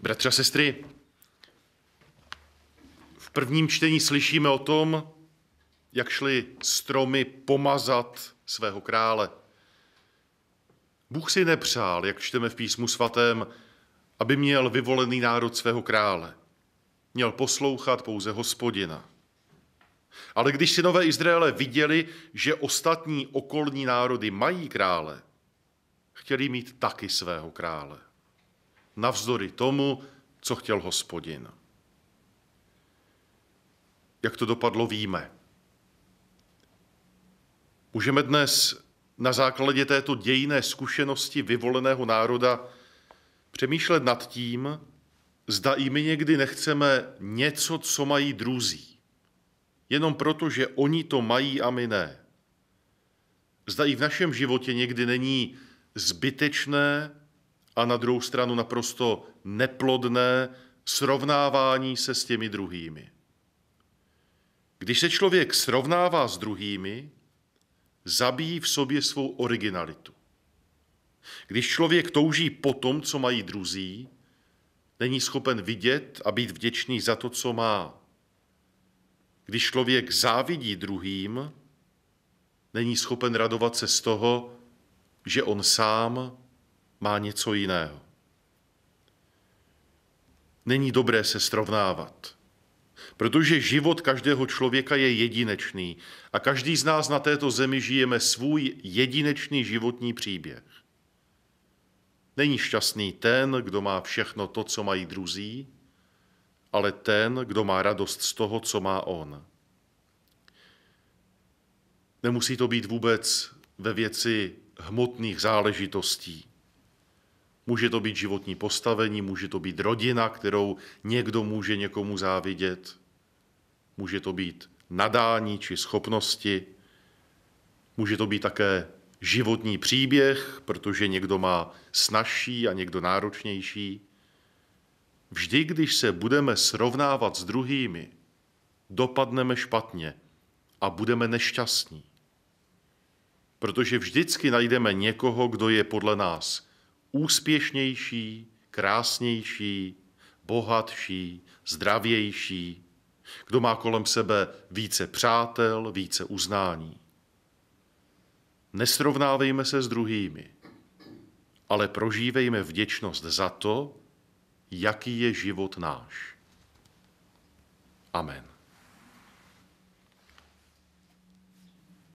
Bratři a sestry, v prvním čtení slyšíme o tom, jak šli stromy pomazat svého krále. Bůh si nepřál, jak čteme v písmu svatém, aby měl vyvolený národ svého krále. Měl poslouchat pouze hospodina. Ale když synové Izraele viděli, že ostatní okolní národy mají krále, chtěli mít taky svého krále navzdory tomu, co chtěl hospodin. Jak to dopadlo, víme. Můžeme dnes na základě této dějné zkušenosti vyvoleného národa přemýšlet nad tím, zda i my někdy nechceme něco, co mají druzí, jenom proto, že oni to mají a my ne. Zda i v našem životě někdy není zbytečné a na druhou stranu naprosto neplodné srovnávání se s těmi druhými. Když se člověk srovnává s druhými, zabíjí v sobě svou originalitu. Když člověk touží po tom, co mají druzí, není schopen vidět a být vděčný za to, co má. Když člověk závidí druhým, není schopen radovat se z toho, že on sám má něco jiného. Není dobré se srovnávat, protože život každého člověka je jedinečný a každý z nás na této zemi žijeme svůj jedinečný životní příběh. Není šťastný ten, kdo má všechno to, co mají druzí, ale ten, kdo má radost z toho, co má on. Nemusí to být vůbec ve věci hmotných záležitostí. Může to být životní postavení, může to být rodina, kterou někdo může někomu závidět, může to být nadání či schopnosti, může to být také životní příběh, protože někdo má snažší a někdo náročnější. Vždy, když se budeme srovnávat s druhými, dopadneme špatně a budeme nešťastní. Protože vždycky najdeme někoho, kdo je podle nás úspěšnější, krásnější, bohatší, zdravější, kdo má kolem sebe více přátel, více uznání. Nesrovnávejme se s druhými, ale prožívejme vděčnost za to, jaký je život náš. Amen.